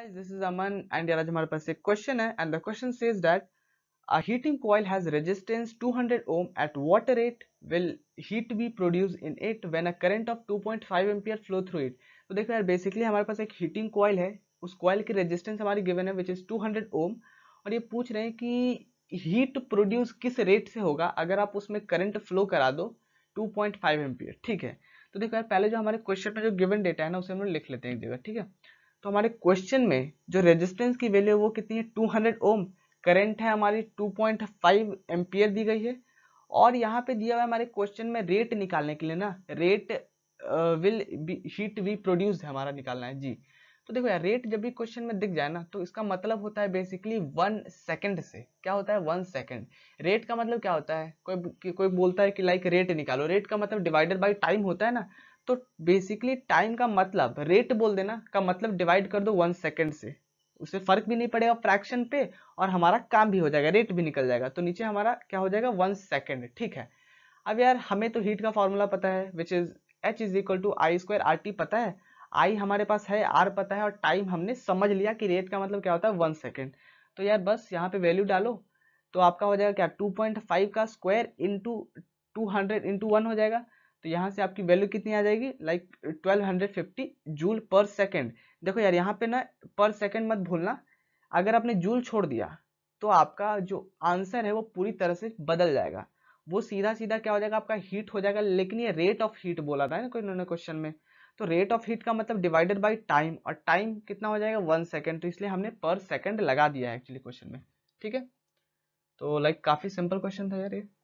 guys this is aman and yaar aaj hamare paas ek question hai and the question says that a heating coil has resistance 200 ohm at what rate will heat be produced in it when a current of 2.5 ampere flow through it तो देखो यार basically हमारे पास एक heating coil है उस coil की resistance हमारी given है विच इज़ 200 ओम और ये पूछ रहे हैं कि हीट प्रोड्यूस किस रेट से होगा अगर आप उसमें करंट फ्लो करा दो 2.5 पॉइंट ठीक है तो देखो यार पहले जो हमारे क्वेश्चन में जो गिवन डेटा है ना उसे हम लोग लिख लेते हैं एक जगह ठीक है तो हमारे क्वेश्चन में जो रेजिस्टेंस की वैल्यू वो कितनी है 200 ओम करंट है हमारी 2.5 पॉइंट दी गई है और यहाँ पे दिया हुआ है हमारे क्वेश्चन में रेट निकालने के लिए ना rate will be heat we produce हमारा निकालना है जी तो देखो यार रेट जब भी क्वेश्चन में दिख जाए ना तो इसका मतलब होता है बेसिकली वन सेकंड से क्या होता है वन सेकंड रेट का मतलब क्या होता है कोई कोई बोलता है कि लाइक रेट निकालो रेट का मतलब डिवाइडेड बाय टाइम होता है ना तो बेसिकली टाइम का मतलब रेट बोल देना का मतलब डिवाइड कर दो वन सेकेंड से उससे फर्क भी नहीं पड़ेगा फ्रैक्शन पे और हमारा काम भी हो जाएगा रेट भी निकल जाएगा तो नीचे हमारा क्या हो जाएगा वन सेकेंड ठीक है अब यार हमें तो हीट का फॉर्मूला पता है which is H is equal to I square R T पता है आई हमारे पास है आर पता है और टाइम हमने समझ लिया कि रेट का मतलब क्या होता है वन सेकेंड तो यार बस यहाँ पे वैल्यू डालो तो आपका हो जाएगा क्या टू पॉइंट फाइव का square into two hundred into one हो जाएगा तो यहाँ से आपकी वैल्यू कितनी आ जाएगी like twelve hundred fifty joule per second देखो यार यहाँ पे ना पर सेकेंड मत भूलना अगर आपने जूल छोड़ दिया तो आपका जो आंसर है वो पूरी तरह से बदल जाएगा वो सीधा सीधा क्या हो जाएगा आपका हीट हो जाएगा लेकिन ये रेट ऑफ हीट बोला था ना कोई उन्होंने क्वेश्चन में तो रेट ऑफ हीट का मतलब डिवाइडेड बाई टाइम और टाइम कितना हो जाएगा वन सेकेंड तो इसलिए हमने पर सेकेंड लगा दिया है एक्चुअली क्वेश्चन में ठीक है तो लाइक काफ़ी सिंपल क्वेश्चन था यार ये